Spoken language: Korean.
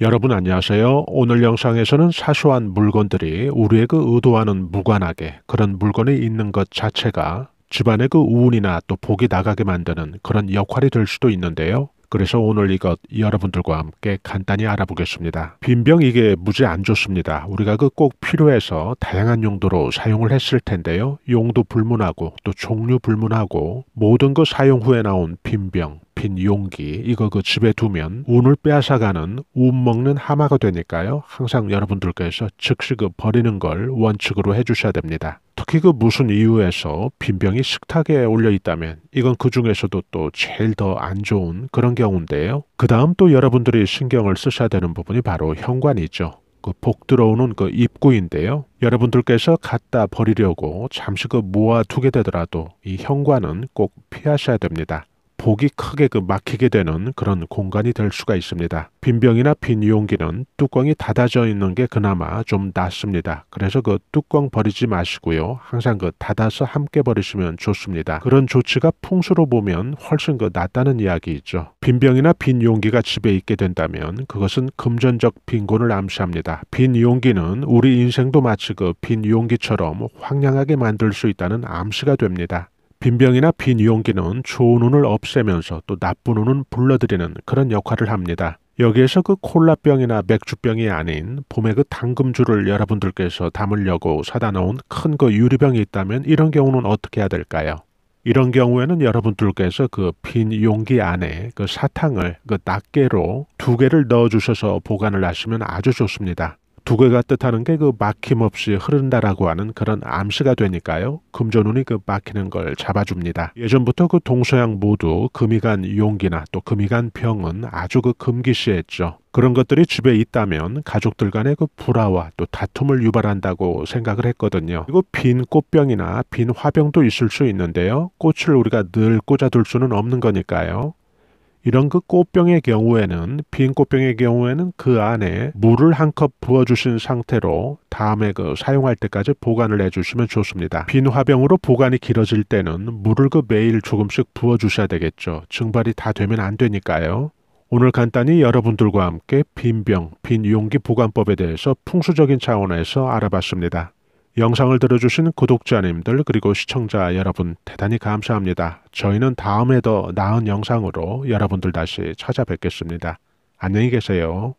여러분 안녕하세요. 오늘 영상에서는 사소한 물건들이 우리의 그 의도와는 무관하게 그런 물건이 있는 것 자체가 집안의 그우 운이나 또 복이 나가게 만드는 그런 역할이 될 수도 있는데요. 그래서 오늘 이것 여러분들과 함께 간단히 알아보겠습니다. 빈병 이게 무지 안 좋습니다. 우리가 그 꼭 필요해서 다양한 용도로 사용을 했을 텐데요. 용도 불문하고 또 종류 불문하고 모든 거 사용 후에 나온 빈병, 얽힌 용기 이거 그 집에 두면 운을 빼앗아가는 운 먹는 하마가 되니까요. 항상 여러분들께서 즉시 그 버리는 걸 원칙으로 해주셔야 됩니다. 특히 그 무슨 이유에서 빈병이 식탁에 올려 있다면 이건 그 중에서도 또 제일 더 안 좋은 그런 경우인데요. 그 다음 또 여러분들이 신경을 쓰셔야 되는 부분이 바로 현관이죠. 그 복 들어오는 그 입구인데요. 여러분들께서 갖다 버리려고 잠시 그 모아두게 되더라도 이 현관은 꼭 피하셔야 됩니다. 폭이 크게 그 막히게 되는 그런 공간이 될 수가 있습니다. 빈병이나 빈 용기는 뚜껑이 닫아져 있는 게 그나마 좀 낫습니다. 그래서 그 뚜껑 버리지 마시고요. 항상 그 닫아서 함께 버리시면 좋습니다. 그런 조치가 풍수로 보면 훨씬 그 낫다는 이야기이죠. 빈병이나 빈 용기가 집에 있게 된다면 그것은 금전적 빈곤을 암시합니다. 빈 용기는 우리 인생도 마치 그 빈 용기처럼 황량하게 만들 수 있다는 암시가 됩니다. 빈병이나 빈용기는 좋은 운을 없애면서 또 나쁜 운은 불러들이는 그런 역할을 합니다. 여기에서 그 콜라병이나 맥주병이 아닌 봄의그 당금주를 여러분들께서 담으려고 사다 놓은 큰 그 유리병이 있다면 이런 경우는 어떻게 해야 될까요? 이런 경우에는 여러분들께서 그 빈 용기 안에 그 사탕을 그 낱개로 두 개를 넣어 주셔서 보관을 하시면 아주 좋습니다. 두개가 뜻하는 게 그 막힘없이 흐른다라고 하는 그런 암시가 되니까요. 금전운이 그 막히는 걸 잡아줍니다. 예전부터 그 동서양 모두 금이 간 용기나 또 금이 간 병은 아주 그 금기시했죠. 그런 것들이 집에 있다면 가족들 간의 그 불화와 또 다툼을 유발한다고 생각을 했거든요. 그리고 빈 꽃병이나 빈 화병도 있을 수 있는데요. 꽃을 우리가 늘 꽂아둘 수는 없는 거니까요. 이런 그 꽃병의 경우에는 빈 꽃병의 경우에는 그 안에 물을 한 컵 부어주신 상태로 다음에 그 사용할 때까지 보관을 해주시면 좋습니다. 빈 화병으로 보관이 길어질 때는 물을 그 매일 조금씩 부어주셔야 되겠죠. 증발이 다 되면 안 되니까요. 오늘 간단히 여러분들과 함께 빈병, 빈 용기 보관법에 대해서 풍수적인 차원에서 알아봤습니다. 영상을 들어주신 구독자님들 그리고 시청자 여러분 대단히 감사합니다. 저희는 다음에 더 나은 영상으로 여러분들 다시 찾아뵙겠습니다. 안녕히 계세요.